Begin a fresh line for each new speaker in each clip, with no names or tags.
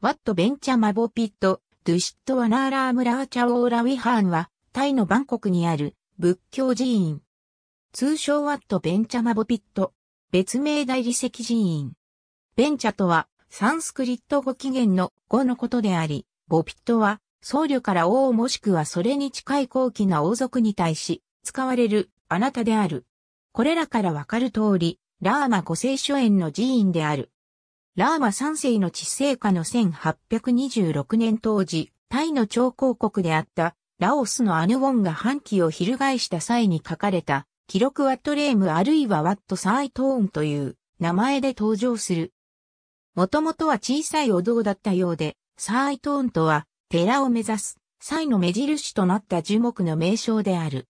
ワットベンチャマボピット、ドゥシットワナーラームラーチャオーラウィハーンは、タイのバンコクにある仏教寺院。通称ワットベンチャマボピット、別名大理石寺院。ベンチャとは、サンスクリット語起源の語のことであり、ボピットは、僧侶から王もしくはそれに近い高貴な王族に対し、使われる、あなたである。これらからわかる通り、ラーマ五聖書園の寺院である。ラーマ3世の治世下の1826年当時、タイの超広国であったラオスのアヌウォンが反旗を翻した際に書かれた記録ワットレームあるいはワットサーイトーンという名前で登場する。もともとは小さいお堂だったようで、サーイトーンとは寺を目指す、サイの目印となった樹木の名称である。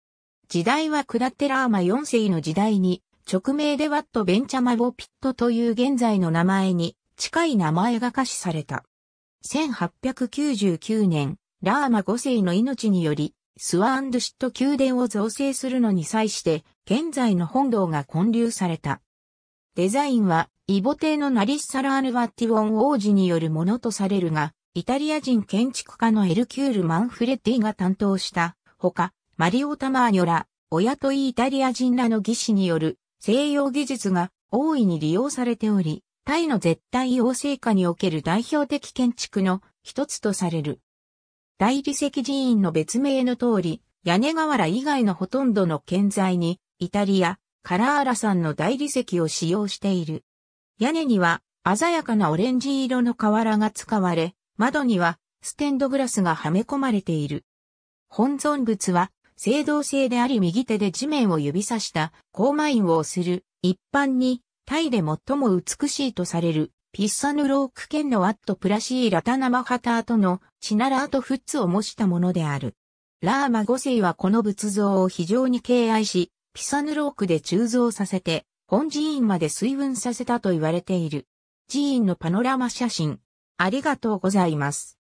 時代は下ってラーマ4世の時代に直名でワット・ベンチャマボ・ピットという現在の名前に近い名前が可視された。1899年、ラーマ5世の命により、スワーンドシット宮殿を造成するのに際して、現在の本堂が建立された。デザインは、イボ帝のナリッサラーヌ・ワッティウォン王子によるものとされるが、イタリア人建築家のエルキュール・マンフレッティが担当した、ほか、マリオ・タマーニョラ、親といイタリア人らの技師による西洋技術が大いに利用されており、タイの絶対王政下における代表的建築の一つとされる。大理石寺院の別名の通り、屋根瓦以外のほとんどの建材に、イタリア、カラーラ産の大理石を使用している。屋根には鮮やかなオレンジ色の瓦が使われ、窓にはステンドグラスがはめ込まれている。本尊物は青銅製であり右手で地面を指さした高マインをする、一般にタイで最も美しいとされるピッサヌローク県のワットプラシーラタナマハターとのチナラートフッツを模したものである。ラーマ5世はこの仏像を非常に敬愛し、ピサヌロークで鋳造させて、本寺院まで水分させたと言われている。寺院のパノラマ写真。ありがとうございます。